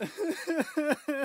Ha ha ha ha!